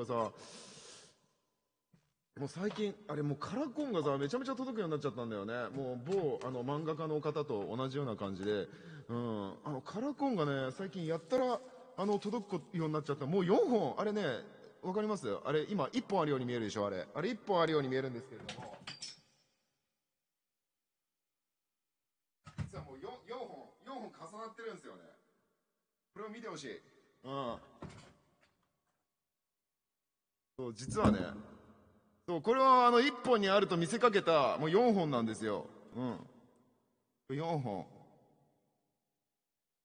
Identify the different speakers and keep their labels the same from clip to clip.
Speaker 1: かさ、もう最近、あれもうカラコンがさ、めちゃめちゃ届くようになっちゃったんだよね。もう某、あの、漫画家の方と同じような感じで、うん、あの、カラコンがね、最近やったら、あの、届くようになっちゃった。もう4本、あれね、わかりますあれ、今1本あるように見えるでしょあれ。あれ1本あるように見えるんですけれども。実はもう 4, 4本、4本重なってるんですよね。これを見てほしい。うん。そう実はねそうこれはあの1本にあると見せかけたもう4本なんですよ、うん、4本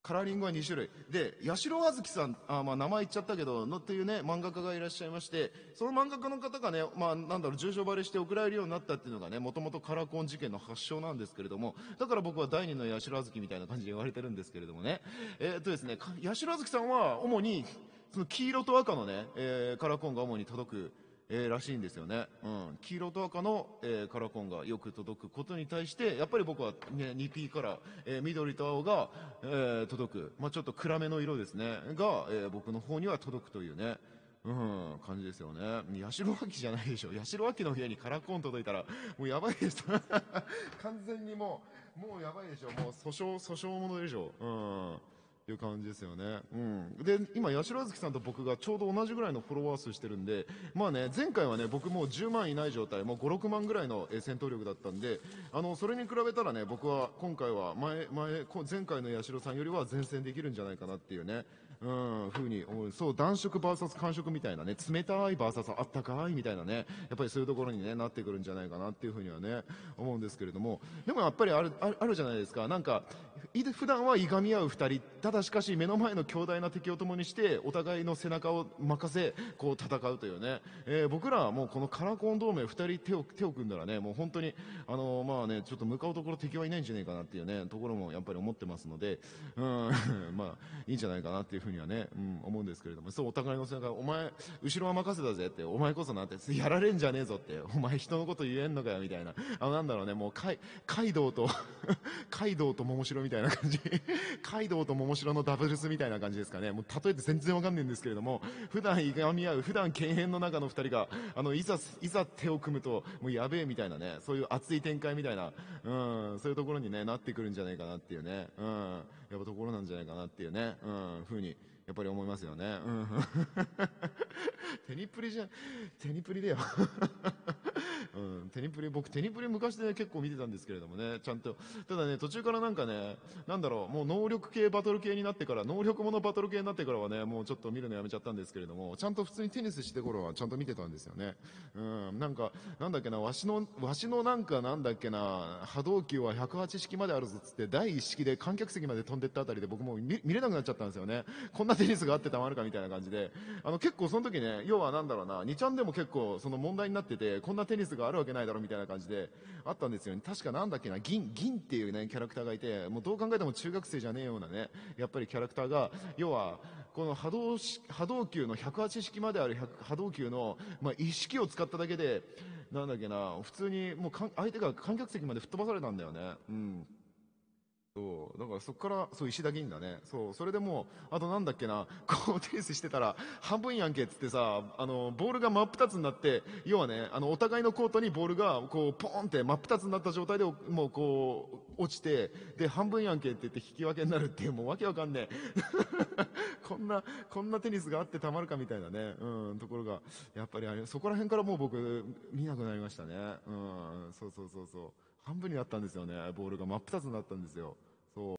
Speaker 1: カラーリングは2種類で八代あずきさんあ、まあ、名前言っちゃったけどのっていうね漫画家がいらっしゃいましてその漫画家の方がね、まあ、なんだろう重症バレして送られるようになったっていうのがねもともとカラコン事件の発祥なんですけれどもだから僕は第二の八代あずきみたいな感じで言われてるんですけれどもねえー、っとですね八代あずさんは主にその黄色と赤のね、えー、カラコンが主に届く、えー、らしいんですよね。うん。黄色と赤の、えー、カラコンがよく届くことに対して、やっぱり僕は、ね、2P から、えー、緑と青が、えー、届く。まあ、ちょっと暗めの色ですね。が、えー、僕の方には届くというね。うん、感じですよね。八代亜紀じゃないでしょ。八代亜紀の部屋にカラコン届いたら、もうやばいです。完全にもう、もうやばいでしょ。もう訴訟、訴訟ものでしょ。うん。いう感じですよね。うん。で、今、八代月さんと僕がちょうど同じぐらいのフォロワー数してるんで、まあね、前回はね、僕もう10万いない状態、もう5、6万ぐらいの戦闘力だったんで、あの、それに比べたらね、僕は今回は前、前、前回の八代さんよりは前線できるんじゃないかなっていうね、うん、ふうに思う。そう、暖色 VS 寒色みたいなね、冷たい VS あったかいみたいなね、やっぱりそういうところに、ね、なってくるんじゃないかなっていうふうにはね、思うんですけれども、でもやっぱりある、あるじゃないですか、なんか、普段はいがみ合う2人、だしかし目の前の強大な敵を共にしてお互いの背中を任せこう戦うというね、えー、僕らはもうこのカラコン同盟2人手を手を組んだらねもう本当にあのまあねちょっと向かうところ敵はいないんじゃないかなっていうねところもやっぱり思ってますのでうん まあいいんじゃないかなっていうふうにはね、うん、思うんですけれどもそうお互いの背中お前後ろは任せたぜってお前こそなって やられんじゃねえぞってお前人のこと言えんのかよみたいなあなんだろうねもうカイカイドウと カイドウと桃城みたいな感じカイドウと桃城ろのダブルスみたいな感じですかね。もう例えて全然わかんないんですけれども、普段いがみ合う、普段犬猿の中の二人が、あの、いざ、いざ手を組むと、もうやべえみたいなね、そういう熱い展開みたいな、うん、そういうところにね、なってくるんじゃないかなっていうね、うん、やっぱところなんじゃないかなっていうね、うん、ふうに、やっぱり思いますよね。うん。プリじゃ、プリだようん、テニプリ、僕テニプリ昔で結構見てたんですけれどもね、ちゃんと。ただね、途中からなんかね、なんだろう、もう能力系バトル系になってから、能力ものバトル系になってからはね、もうちょっと見るのやめちゃったんですけれども、ちゃんと普通にテニスして頃はちゃんと見てたんですよね。うん、なんか、なんだっけな、わしの、わしのなんかなんだっけな、波動球は108式まであるぞっつって、第1式で観客席まで飛んでったあたりで僕も見れなくなっちゃったんですよね。こんなテニスがあってたまるかみたいな感じで。あの結構その時ね、要はなんだろうな、2ちゃんでも結構その問題になってて、こんなテニスががあるわけないだろみたいな感じで、あったんですよね。確かなんだっけな、銀、銀っていうね、キャラクターがいて、もうどう考えても中学生じゃねえようなね、やっぱりキャラクターが、要は、この波動、波動球の108式まである波動球の、まあ、一式を使っただけで、なんだっけな、普通にもうか相手が観客席まで吹っ飛ばされたんだよね。うん。そうだからそこからそう石田議だねそうそれでもうあとなんだっけなこうテニスしてたら半分やんけっつってさあのボールが真っ二つになって要はねあのお互いのコートにボールがこうポーンって真っ二つになった状態でもうこう落ちてで半分やんけって言って引き分けになるっていうもうわけわかんねえ こんなこんなテニスがあってたまるかみたいなねうんところがやっぱりあれそこら辺からもう僕見なくなりましたねうんそうそうそうそう。半分になったんですよね、ボールが真っ二つになったんですよ。